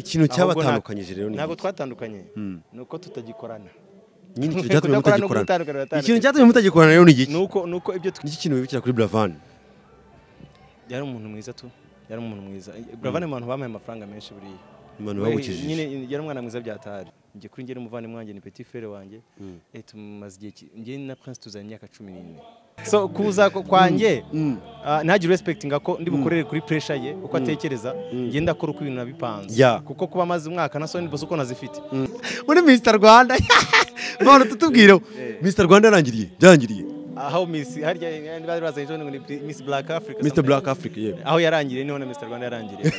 ikintu cyabatandukanyije rero ntabwo twatandukanye hmm. ni uko tutagikorana nyine ikintu cyatumye mutagikorana rero ni igiki ni uko ibyo iki kintu wibukira kuri buravani yari umuntu mwiza tu yari umuntu mwiza buravani mu bantu bamuhaye amafaranga menshi buriya abantu babukijije nyine yari umwana mwiza byatahari njye kuri njye n'umuvandimwe wanjye ni petit frere wanjye hmm. eh, tumaze igihe njye na prince tuzanye imyaka cumi n'ine so kuza kwanjye mm. mm. uh, ntagire uresipegitinga ko ndi mm. bukorere kuri pressure ye uko atekereza ngenda akora uko ibintu bipanze kuko kuba amaze umwaka na soni bose uko nazifite muri misita rwanda none tutubwireho eh. misita rwanda yarangiriye byarangiriye aho misi harya eh, bari bazanye ejo ngo ni misi black africa misi black africa yewe aho yarangiriye niho na misita rwanda yarangiriye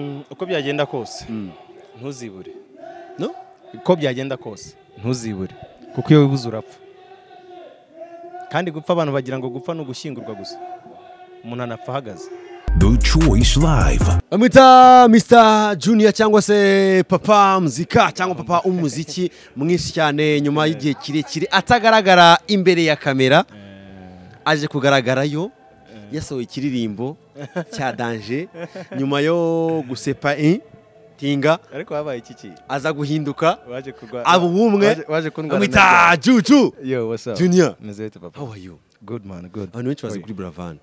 uko byagenda kose ntuzibure no uko byagenda kose ntuzibure kuko iyo wibuze urapfa kandi gupfa abantu bagira ngo gupfa ni ugushyingurwa gusa umuntu anapfa ahagaze bamwita mr junior cyangwa se papa muzika cyangwa papa umuziki mwinshi cyane nyuma y'igihe kirekire atagaragara imbere ya kamera aje kugaragarayo yasohoye ikiririmbo cya danje nyuma yo gusepa tinga ariko habaye iki aza guhinduka waje kurwa aba ubumwe waje kundwara amwita juju yo what's up junior mezete papa how are you good man good abantu benshi bazi kuri bravan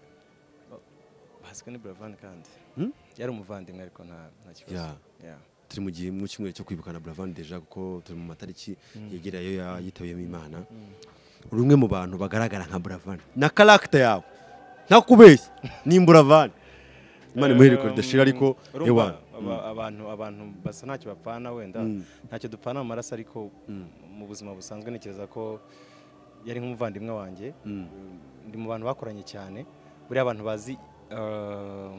bazi kuri bravan kandi hmm? yari umuvandimwe ariko nta kibazo turi mu gihe mu cyumweru cyo kwibukana bravan deja kuko turi mu matariki hmm. yegerayo yitabiyemo imana hmm. uri umwe mu bantu bagaragara nka bravan na karagita yawe ntakubeshya ni bravan imana imuhere kodashira ariko ewana Mm. abantu abantu basa ntacyo bapfana wenda mm. ntacyo dupfana mu maraso ariko mm. mu buzima busanzwe ntekereza ko yari nk'umuvandimwe wanjye ndi mu bantu bakoranye cyane buriya abantu bazi uh,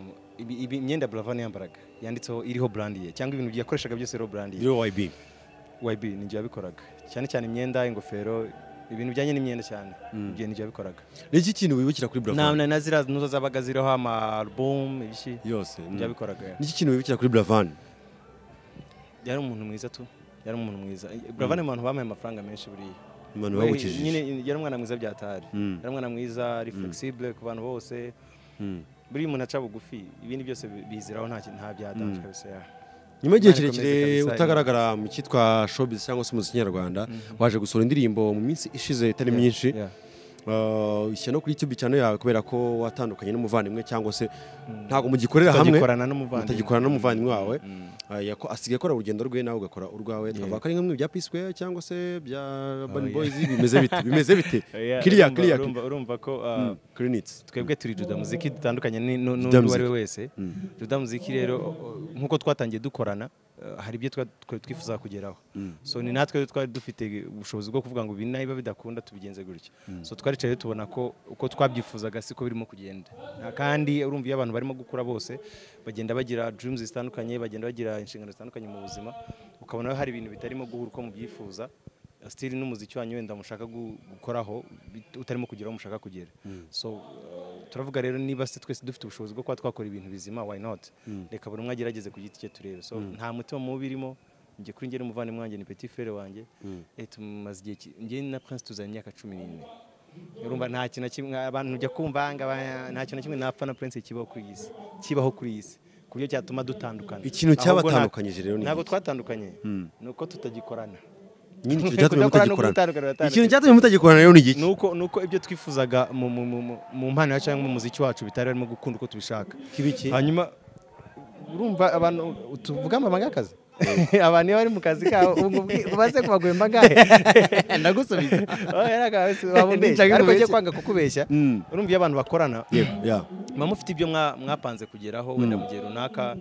imyenda burava niyambaraga yanditseho iriho burandi cyangwa ibintu yakoreshaga byose iriho burandi iriho wayibi wayibi ni yabikoraga cyane cyane imyenda ingofero ibintu bijyanye n'imyenda cyane hmm. igihe nijya bikoraga ni iki kintu wibukira kuri buravani na ziriya nuzo zabaga ziriho amarubumu ibiki yose hmm. njya bikoraga ni iki kintu wibukira kuri buravani yari umuntu mwiza tu yari umuntu mwiza hmm. buravani abantu bamuhaye amafaranga menshi buriya umuntu wabukijije nyine yari umwana mwiza byatari yari umwana mwiza ari flexible ku bantu bose buriya umuntu aca bugufi ibindi byose biziraho nta byadanje kabisa yaha nyuma y'igihe kirekire utagaragara mu cyitwa showbiz cyangwa se umuziki nyarwanda mhm. waje gusohora indirimbo mu minsi ishize itari myinshi Uh, ishya no kuri YouTube cyane yawe kubera ko watandukanye n'umuvandimwe cyangwa se mm. ntabwo mugikorera hamwe mutagikorana n'umuvandimwe wawe mm. uh, asigaye akora urugendo rwe nawe ugakora urwawe twavuga ko ari nk'imwe bya p cyangwa se bya oh, Urban Boys bimeze bite bimeze bite kiriya kiriya urumva ko uh, mm. Clinitz twebwe turi Juda dutandukanye n'undi wari we wese Juda rero nkuko twatangiye dukorana Eh, hari ibyo twari twifuza kugeraho mm. so ni natwe twari dufite ubushobozi bwo kuvuga ngo ibi nabiba bidakunda tubigenze gutya mm. so twaricaye tubona ko uko twabyifuzaga siko birimo kugenda kandi urumva iyo abantu barimo gukura bose bagenda bagira dreams zitandukanye bagenda bagira inshingano zitandukanye mu buzima ukabona hari ibintu bitarimo guhura uko mubyifuza sitiri n'umuziki wanyu wenda mushaka gukoraho utarimo kugera aho mushaka kugera hmm. so uh, turavuga rero niba se twese dufite ubushobozi bwo kuba twakora ibintu bizima why not hmm. reka buri umwe agerageze ku giti cye turebe so hmm. nta mutima mubi urimo njye kuri njye n'umuvandimwe wanjye ni peti fere wanjye eh, tumaze igihe njye na prince tuzanye imyaka cumi n'ine urumva nta kintu kimwe abantu ujya kumva nta kintu kimwe napfa na prince kibaho kuri iyi si kibaho kuri iyi si ku buryo cyatuma dutandukana ikintu cyabatandukanyije rero ntabwo twatandukanye ni uko tutagikorana nyine ikintu cyatumye mutagikorana rero ni yaani iki nuko nuko ibyo twifuzaga mu mpano yacu cyangwa mu muziki wacu bitari arimo gukunda uko tubishaka hanyuma urumva abantu tuvuga amabanga y'akazi abantu iyo bari mu kazi kabo umaze kubagwemba ngahe ndagusubiza oh, ariko njye kwanga kukubeshya mm. urumva iyo abantu bakorana muba mufite ibyo mwapanze kugeraho wenda hmm. mu gihe runaka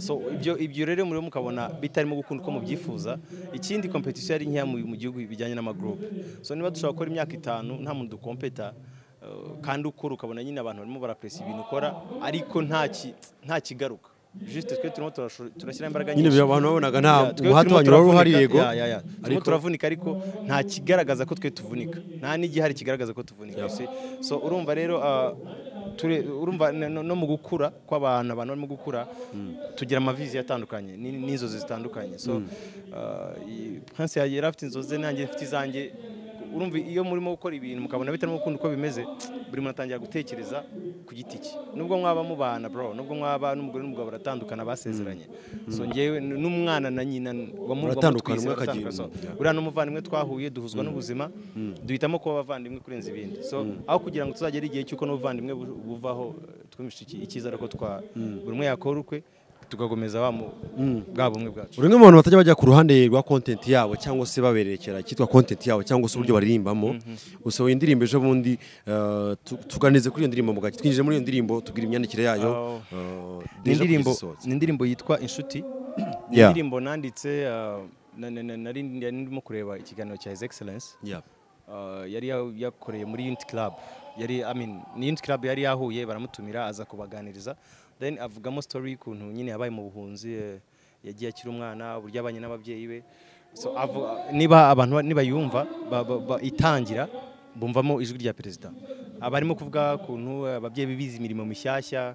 so ibyo rero muri mukabona bitarimo gukunda uko mubyifuza ikindi kompetisiyo yari nkeya mu gihugu bijyanye n'amagurupe so niba dushobora gukora imyaka itanu nta muntu dukompeta uh, kandi ukora ukabona nyine abantu barimo barapuresa ibintu ukora ariko nta kigaruka jisite twe turimo turashyiramo imbaraga nyinshi nyine abantu babonaga nta umuhate wanyura wari yego turimo turavunika ariko nta kigaragaza ko twe tuvunika nta n'igihari kigaragaza ko tuvunika so urumva rero uh, urumva no mu gukura kw'abantu abantu barimo gukura hmm. tugira amavizi atandukanye n'inzozi zitandukanye so hmm. uh, prince yari afite inzozi nanjye mfite izanjye urumva iyo murimo gukora ibintu mukabona bitarimo gukunda uko bimeze buri muntu atangira gutekereza ku giti cye nubwo mwaba mubana bro nubwo mwaba n'umugore n'umugabo baratandukana basezeranye so ngewe n'umwana na nyina baratandukana akagira n'umuvandimwe twahuye duhuzwa mm. n'ubuzima mm. duhitamo kuba abavandimwe kurenza ibindi so mm. aho kugira ngo tuzagere igihe cy'uko n'ubuvandimwe buvaho twumvishe icyizere ko twa buri umwe yakora ukwe tugakomeza mm. bwa bumwe bwacu uri nk'umuntu batajya bajya ku ruhande rwa kontenti yabo cyangwa se baberekera cyitwa kontenti yabo cyangwa se uburyo mm-hmm. baririmbamo mm-hmm. gusa indirimbo ndirimbo ejo bundi uh, tuganize kuri iyo ndirimbo mugaki twinjije muri iyo ndirimbo tubwira imyandikire yayo oh. uh, ni indirimbo yitwa inshuti ni indirimbo nanditse uh, nari kureba ikiganiro cya his excellence yari yakoreye muri unit club yari ni unit club yari yahuye baramutumira aza kubaganiriza then avugamo story y'ukuntu nyine yabaye mu buhunzi eh, yagiye akiri umwana uburyo abanye n'ababyeyi be so niba abantu nibayumva itangira bumvamo ijwi rya perezida abarimo kuvuga ukuntu eh, ababyeyi be bize imirimo mishyashya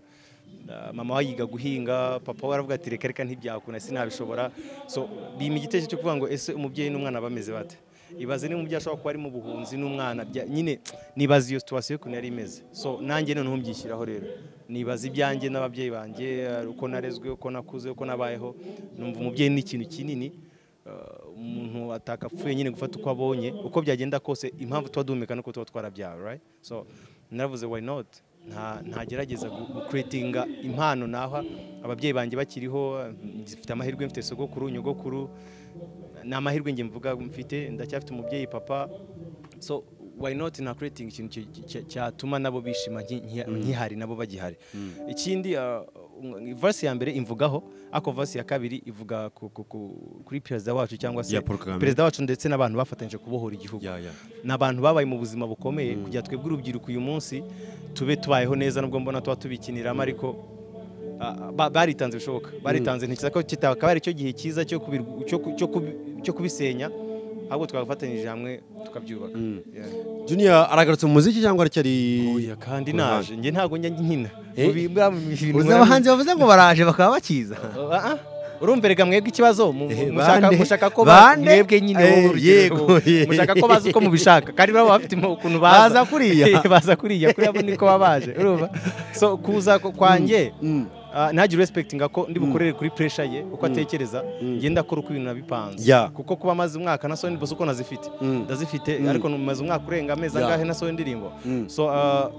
mama we yiga guhinga papa we aravuga ati reka reka ntibyakuna sinabishobora so bima igitekerezo cyo kuvuga ngo ese umubyeyi n'umwana bameze bate ibaze ni umubyeyi ashobora kuba ari mu buhunzi n'umwana nyine nibaza iyo situwasiyo ukuntu yari imeze so nanjye noneho mbyishyiraho rero nibaza ibyanjye n'ababyeyi banjye eh, uko narezwe uko nakuze uko nabayeho numva umubyeyi ni ikintu kinini eh, umuntu atakapfuye nyine gufata uko abonye uko byagenda kose impamvu tuba duhumeka nuko tuba twarabyawe so naravuze why not ntagerageza gukuritinga impano naha ababyeyi banjye bakiriho eh, mfite amahirwe mfite sogokuru nyogokuru ni amahirwe nge mvuga mfite ndacyafite umubyeyi papa so why not na creating ikintu cyatuma nabo bishima mm. nkihari nabo bagihari mm. ikindi uh, verse ya mbere imvugaho ako verse ya kabiri ivuga kuri perezida wacu cyangwa se perezida wacu ndetse n'abantu bafatanyije kubohora igihugu ni abantu babaye mu buzima bukomeye mm. kugira twebwe urubyiruko uyu munsi tube tubayeho neza nubwo mbona tuba tubikiniramo ariko Ah, ah, baritanze bishoboka baritanze hmm. ntekereza ko kitakaba ari cyo gihe cyiza cyo kubisenya ahubwo twafatanyije hamwe tukabyubaka hmm. juniya aragarutse mu muziki cyangwa aracyari kandi naje njye ntabwo njya nkina eh? uzaba hanze bavuze ngo baraje bakaba bakiza ah, urumverega mwebwe ikibazo mushaka eh, ko mwebwe nyine eh, yego mushaka ko bazi uko mubishaka kandi baba bafite ukuntu baza kuriya baza kuriya kuriya niko baba baje urumva so kuza kwanjye hmm. Ah, ntagire uresipegitinga ko ndi mm. bukorere kuri pressure ye uko mm. atekereza ngenda mm. akora uko ibintu bipanze kuko kuba amaze umwaka na soni bose uko nazifite ndazifite ariko numaze umwaka urenga amezi angahe na soni ndirimbo ah,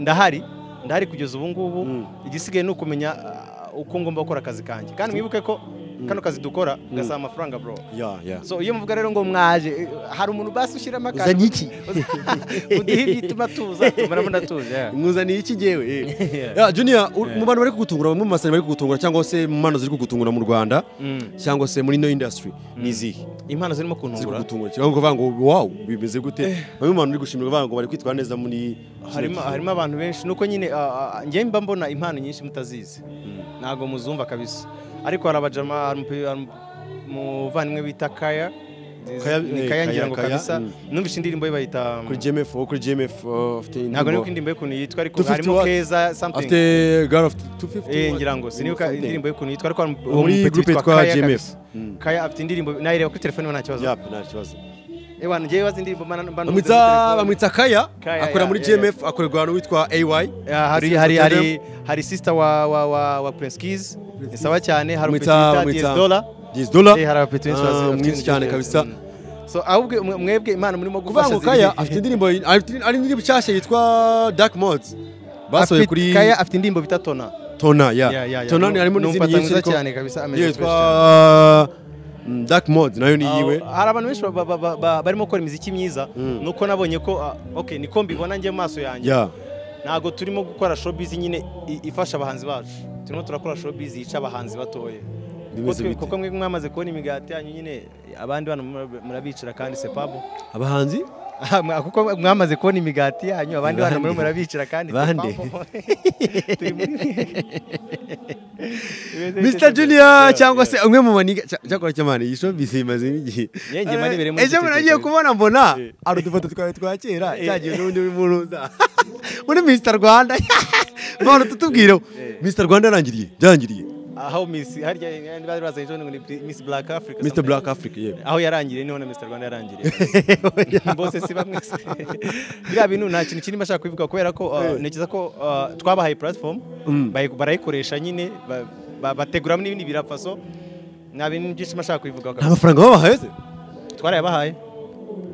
ndahari ndahari kugeza ubu ngubu igisigaye ni ukumenya ah, uko ngomba gukora akazi kanjye kandi mwibuke ko Mm. kano kazi dukora mm. gasaba amafaranga bro so iyo muvuga rero ngo mwaje hari umuntu basi ushyiramo akantu uzanye iki uduhe ibituma tuza tumara tuje mwuzaniye iki ngewe juniya mu bantu bari kugutungura bamwe mu masari bari kugutungura cyangwa se mu mpano ziri kugutungura mu rwanda mm. cyangwa se muri no indasitiri ni izihe impano zirimo kuntungura cyangwa kuvuga ngo wawu bimeze gute eh. bamwe mu bantu bari gushimira bavuga ngo bari kwitwara neza muri harimo abantu benshi nuko nyine ah, ah, njye mbona impano nyinshi mutazizi ntabwo muzumva kabisa ariko hari abajama umuvandimwe bita kaya ni kaya ngira ngo kabisa mm. numvise indirimbo ye bayita um, kuri gmf wo kuri gmf uh, ntabwo nibuka indirimbo ye ukuntu yitwa ariko harimo keza something afite girl of 250 eh, ngira ngo sinibuka indirimbo ye ukuntu yitwa ariko muri groupe yitwa gmf mm. kaya afite indirimbo nayireba kuri telefone nta kibazo yap ewa eh, ngewe azi indirimbo bamwitsa bamwitsa kaya akora muri gmf akorerwa ahantu witwa ay ah, hari hari hari hari sister wa wa wa, wa prince kiz ni cyane hari umwitsa dola 10 eh, dola hari abapetuensi ah, mwinshi cyane kabisa mm. so ahubwo mwebwe imana murimo gufasha kaya afite indirimbo ari indirimbo nshyashya yitwa dark modes basohoye kuri kaya afite indirimbo bita tona tona ya tona harimo n'izindi nyinshi cyane kabisa ameze yitwa Mm, dark mode nayo ni iyiwe ah, oh, hari abantu benshi barimo gukora imiziki myiza mm. nuko nabonye ko ah, niko mbibona njye mu maso yanjye ntabwo turimo gukora showbiz nyine ifasha abahanzi bacu turimo turakora showbiz yica abahanzi batoye kuko mwamaze kubona imigati yanyu nyine abandi bana murabicara kandi sepabo abahanzi kuko mwamaze kubona imigati yanyu abandi bana muri murabicira kandi bande Mr Junior cyangwa se umwe mu maniga mm. cyakora cyamane iyi showbiz imaze igihe yenge mani bere muri eh, ejo muragiye kubona mbona ari udufoto twawe twa kera cyagiye n'undi w'impuruza muri Mr Rwanda bantu tutubwireho Mr Rwanda arangiriye byangiriye aho misi harya bari bazanye ejo ni misi black africa mr black africa yewe aho yarangiriye niho na mr rwanda yarangiriye bose si bamwe biriya bintu nta kintu kinini bashaka kubivuga kubera ko uh, eh. ntekereza ko uh, twabahaye platform mm. barayikoresha nyine bateguramo n'ibindi birapfa so nta bintu byinshi bashaka kubivuga nta mafaranga babahaye se twarayabahaye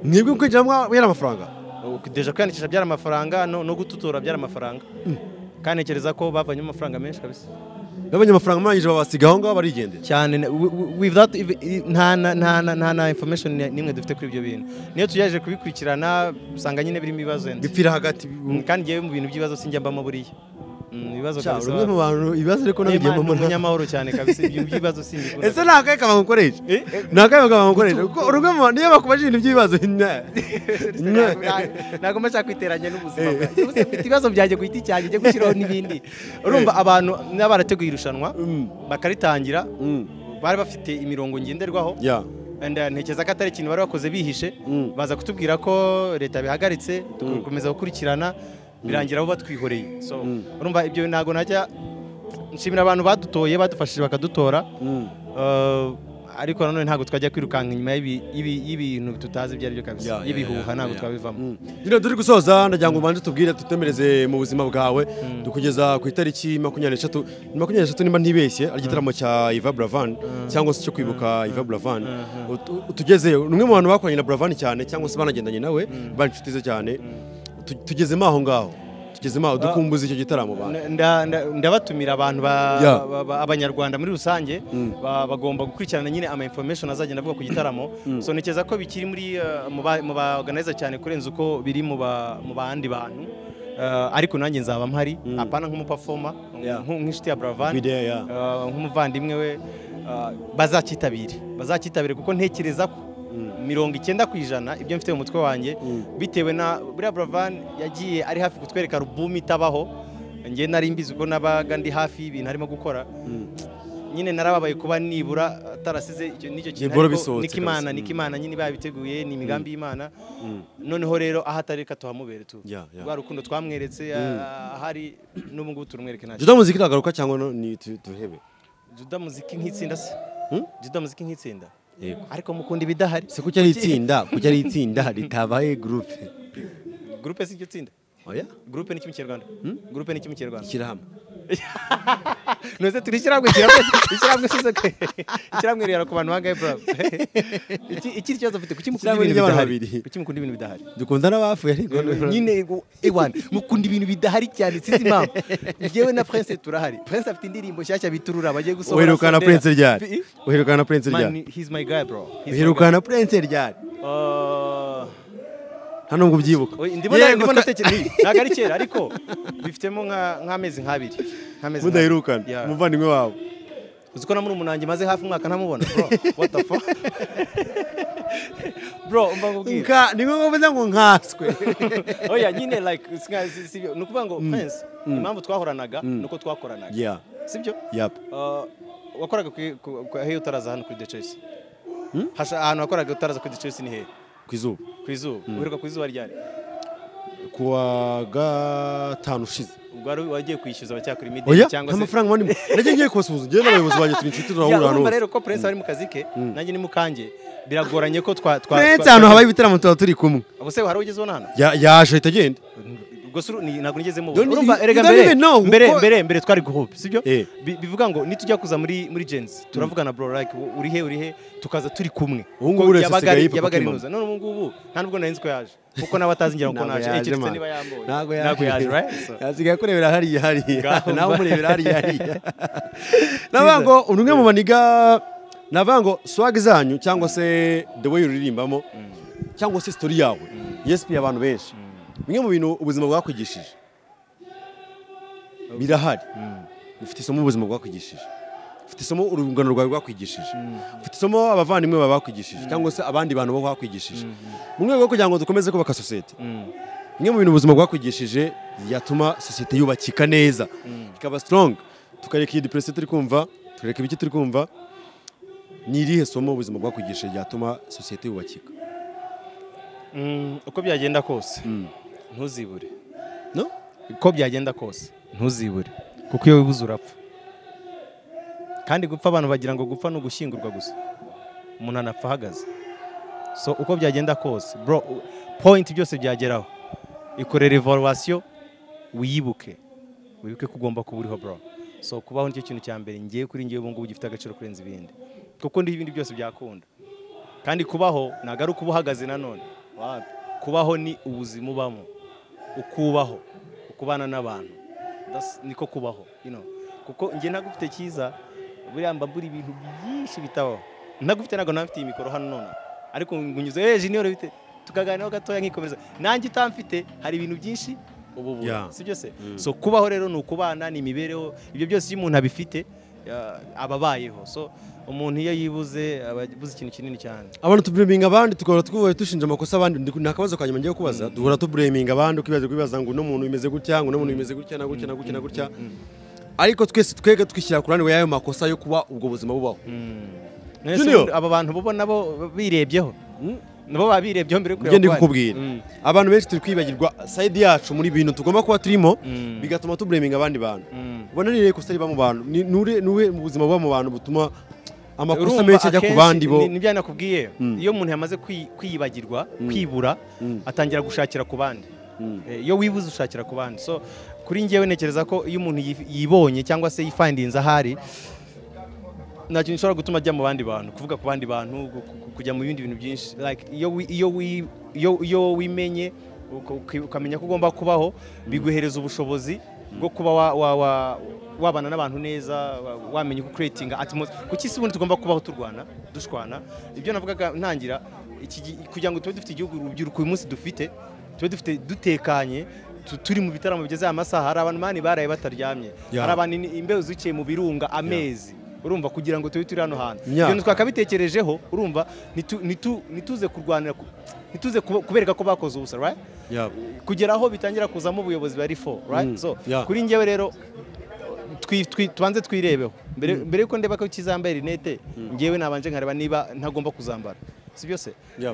mwebwe kwinjiramo yari amafaranga oh, deje kwiyandikisha byari amafaranga no gututura byari amafaranga mm. kandi ntekereza ko bavanyemo amafaranga menshi kabisa n'abanyamafaranga murangije babasiga aho ngaho barigendera cyane nta na information n'imwe dufite kuri ibyo bintu niyo tugerageje kubikurikirana usanga nyine birimo ibibazo bipfira hagati kandi yewe mu bintu by'ibibazo sinjya mbamo buriya Mm, ibibazo ariko nabigiyemo umunyamahoro cyane kabisa ibyo by'ibibazo simbikora ese ni akahe kabanga eh? ni akahe kabanga ukoresha mu niyo bakubajije ibintu by'ibibazo ntabwo mbasha kwiteranya n'ubuzima eh. bwawe mfite ibibazo byanjye guhita icyanjye ujye gushyiraho n'ibindi urumva eh. abantu niba barateguye irushanwa mm. bakaritangira mm. bari bafite imirongo ngenderwaho uh, ntekereza ko atari ikintu bari bakoze bihishe baza kutubwira ko leta bihagaritse tugakomeza gukurikirana birangira abo batwihoreye mm. urumva ibyo ntabwo najya nshimira abantu badutoye badufashije bakadutora mm. uh, ariko nanone ntabwo twajya kwirukanka inyuma y'ibintu tutazi ibyo ari byo kabisa y'ibihuha ntabwo twabivamo rero mm. turi gusoza ndagira ngo ubanze tubwire tutemereze mu buzima bwawe dukugeza ku itariki makumyabiri n'eshatu makumyabiri n'eshatu niba ntibeshye ari igitaramo cya Iva Buravan cyangwa se cyo kwibuka Iva Buravan utugezeyo ni umwe mu bantu bakoranye na Buravan cyane cyangwa se banagendanye nawe bari inshuti ze cyane tugezemo aho ngaho tugezemo aho ah. dukumbuza icyo gitaramo ndabatumira abantu abanyarwanda muri rusange mm. bagomba gukurikirana nyine ama information azagenda avuga ku gitaramo mm. so ntekereza ko bikiri muri uh, mu baganiriza cyane kurenza uko biri mu bandi bantu uh, ariko nanjye nzaba mpari mm. apana nk'umupafoma nk'inshuti ya buravani uh, nk'umuvandimwe we bazakitabire bazakitabire kuko ntekereza ko mirongo icyenda ku ijana ibyo mfite mu mutwe wanjye mm. bitewe na buriya buravani yagiye ari hafi kutwereka alubumu itabaho nge nari mbizi uko nabaga ndi hafi y'ibintu arimo gukora mm. nyine narababaye kuba nibura atarasize n'icyo kintu n'ikimana mm. n'ikimana nyine babiteguye ni imigambi y'imana noneho rero aho atari reka tuhamubere tu rwa rukundo twamweretse ahari n'ubu ngubu turumwereke nta juda muziki nagaruka cyangwa tuhebe juda muziki nk'itsinda se hmm? juda muziki nk'itsinda ariko mukunda ibidahari si kuko ari itsinda kuko ari itsinda ritabaye gurupe gurupe si iryo tsinda oya oh, groupe ni kimwe hmm? groupe ni kimwe kinyarwanda kirahama nuze turishyirabwe ishyirabwe size ke ishyirabwe rero ku bantu bangahe bro iki kibazo ufite kuki mukunda ibintu bidahari kuki mukunda ibintu bidahari dukunda n'abapfuye ariko nyine ewan mukunda ibintu bidahari cyane sinzi impamvu yewe na prince turahari prince afite indirimbo nshyashya biturura bagiye gusohora uherukana prince ryari uherukana prince ryari he's my guy bro uherukana prince ryari uh nta nubwo ubyibuka ndimo ndatekereza ntabwo ari kera ariko bifitemo nk'amezi nk'abiri mudaherukana umuvandimwe wawe uzi ko na murumuna maze hafi umwaka ntamubona what the fuck bro mba nkubwira ni ngombwa mvuze ngo nkaswe oya nyine like sibyo ni ukuvuga ngo prince mm. mm. impamvu twahoranaga mm. ni uko twakoranaga sibyo uh, wakoraga aho utaraza hano kuri de choice hmm? ahantu wakoraga utaraza kuri de choice ni hehe kwizuba kwizuba uheruka mm. kwizuba ryari kuwa gatanu ushize ubwo wagiye kwishyuza abacyakora imideli cyangwa se amafaranga manini nagiye ngiye kubasuhuza n'abayobozi turi inshuti turahura hano rero ko prince ari mu kazi ke mm. Mm. nanjye ni mu biragoranye ko twa twa prince ahantu habaye ibitaramo tuba turi kumwe ubuse hari ugeze ubona hano yaje ahita agenda ubwo ntabwo nigeze urumva erega mbere mbere mbere mbere twari guhope sibyo eh. bivuga ngo nitujya kuza muri muri jenzi mm. turavugana bro like uri he uri he tukaza turi kumwe ubu ngubu uretse sigaye yabaga ari none ubu ngubu nta nubwo nari ko yaje kuko nawe atazi ngira ngo naje eh keretse niba yamboye ntabwo yaje yasigaye kurebera hariya hariya nawe umurebera hariya hariya nabango umwe mu baniga eh. navuga ngo swag zanyu cyangwa se the way uririmbamo mm. cyangwa se story yawe mm. yesipiye abantu benshi bimwe mu bintu ubuzima bwakwigishije birahari hmm. ufite isomo ubuzima bwakwigishije ufite isomo urungano rwawe rwakwigishije hmm. ufite isomo abavandimwe bawe bakwigishije hmm. cyangwa se abandi bantu bo bakwigishije mu rwego rwo kugira ngo dukomeze kubaka sosiyete bimwe mu bintu ubuzima bwakwigishije yatuma sosiyete yubakika neza ikaba sitorongi tukareka iyi depuresiyo turi kumva tukareka ibiki turi kumva ni irihe somo ubuzima bwakwigishije ryatuma sosiyete yubakika uko byagenda kose ntuzibure uko byagenda kose ntuzibure kuko iyo wibuze urapfa kandi gupfa abantu bagira ngo gupfa ni ugushyingurwa gusa umuntu anapfa ahagaze so uko byagenda kose bro point byose byageraho ikore revaluwasiyo wiyibuke wibuke ko ugomba kuba uriho bro so kubaho nicyo kintu cya mbere ngiye kuri ngewe ubu gifite agaciro kurenza ibindi kuko ibindi byose byakunda kandi kubaho ntabwo ari ukuba uhagaze nanone kubaho ni ubuzima ubamo ukubaho ukubana n'abantu niko kubaho kuko njye ntagufite cyiza buriya mbabura ibintu byinshi bitabaho ntagufite ntabwo nawe mfite mikoro hano none ariko ngunyuze eh junior bite tukaganiraho gatoya nkikomereza nanjye utamfite hari ibintu byinshi ubu ubu si byo mm. so kubaho rero ni ukubana ni imibereho ibyo byose iyo umuntu abifite aba abayeho so umuntu iyo yibuze aba abuze ikintu kinini cyane abantu tubureminga abandi tugahora twubaye dushinja amakosa abandi nta kabazo ka nyuma ngiye kubaza mm. duhora tubureminga abandi ukibaza kwibaza ngo uno muntu bimeze gutya ngo uno muntu bimeze gutya na gutya na gutya na gutya mm. ariko twese twega twishyira ku ruhande rwa makosa yo kuba ubwo buzima bubaho mm. aba bantu bo nabo birebyeho nabo baba birebyeho mbere yo kukubwira abantu benshi turi kwibagirwa sayidi yacu muri bintu tugomba kuba turimo bigatuma tubureminga abandi bantu ubona ni rero ikosa riba mu bantu ni mu buzima buba mu bantu butuma amakosa menshi ajya ku bandi bo nibyo nakubwiye mm. Mm. iyo umuntu yamaze kwiyibagirwa mm. kwibura atangira gushakira ku bandi eh, iyo wibuze ushakira ku bandi so kuri ngewe ntekereza ko iyo umuntu yibonye cyangwa se yifandinze ahari nta kintu gishobora gutuma ajya mu bandi bantu kuvuga ku bandi bantu kujya mu bindi bintu byinshi iyo wimenye ukamenya ko ugomba kubaho biguhereza ubushobozi bwo kuba wabana n'abantu neza wamenya uko kuretinga atimose kuko isi ubundi tugomba kubaho turwana dushwana ibyo navugaga ntangira kugira ngo tube dufite igihugu urubyiruko uyu munsi dufite tube dufite dutekanye turi mu bitaramo bigeze aya masaha hari abantu mani baraye bataryamye hari abantu imbeho ziciye mu birunga amezi urumva kugira ngo tube turi hano hantu ibintu twakabitekerejeho urumva ntituze kurwanira ntituze kubereka ko bakoze ubusa kugera aho bitangira kuzamo ubuyobozi bari fo mm. so kuri ngewe rero tubanze twirebeho mbere mm. yuko ndeba ko kizambara rinete mm. ngewe nabanje nkareba niba ntagomba kuzambara si byo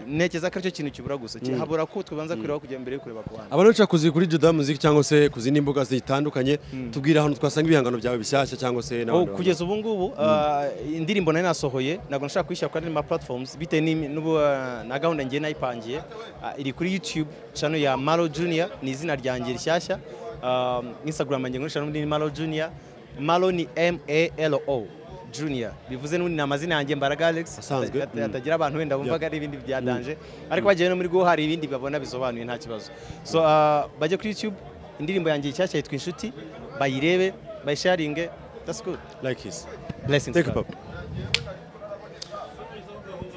ntekereza ko aricyo kintu kibura gusa mm. habura ko tubanza mm. kureba kureba mbere yo kureba ku bandi abantu bashobora kuzi kuri juda muziki cyangwa se ku zindi mbuga zitandukanye mm. tubwira ahantu twasanga ibihangano byawe bishyashya cyangwa se n'abandi oh, kugeza ubu ngubu uh, indirimbo nari nasohoye ntabwo nashaka kuyishyira kuri ma platforms bitewe uh, na gahunda ngiye nayipangiye uh, iri kuri youtube channel ya maro junior ni izina ryanjye rishyashya um, instagram yanjye ni maro junior maro ni m a junior bivuze n'ubundi ni amazina yanjye mbaraga alex hatagira abantu wenda bumvaga ari ibindi byadanje ariko bagiye no muri go hari ibindi babona bisobanuye nta kibazo so uh, bajye kuri youtube indirimbo yanjye nshyashya yitwa inshuti bayirebe bayisharinge that's good like his blessings take papa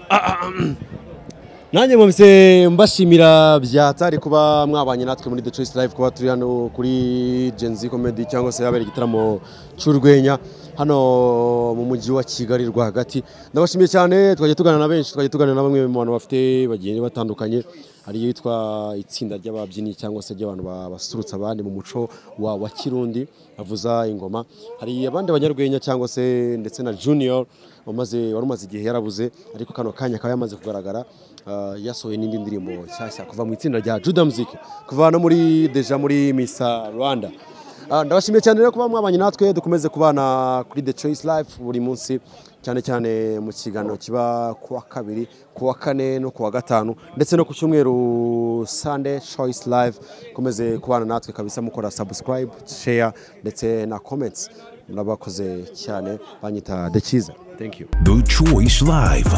nanjye mubise mbashimira byatari kuba mwabanye natwe muri The Choice Live kuba turi hano kuri Gen Z Comedy cyangwa se habera igitaramo cy'urwenya hano mu mujyi wa kigali rwagati ndabashimiye cyane twajya tugana na benshi twajya tugana na bamwe mu bantu bafite bagiye batandukanye hari yitwa itsinda ry'ababyinnyi cyangwa se ry'abantu basurutsa abandi mu muco wa wa kirundi bavuza ingoma hari abandi banyarwenya cyangwa se ndetse na junior wamaze wari umaze igihe yarabuze ariko kano kanya akaba yamaze kugaragara uh, yasohoye n'indi ndirimbo nshyashya kuva mu itsinda rya juda muziki kuva no muri deja muri misa rwanda Ah, ndabashimiye cyane rero kuba mwabanye natwe dukomeze kubana kuri the choice life buri munsi cyane cyane mu kiganiro kiba ku wa kabiri ku wa kane no ku wa gatanu ndetse no ku cyumweru Sande choice live komeze kubana natwe kabisa mukora subscribe share ndetse na comments murabakoze cyane banyita the thank you the choice live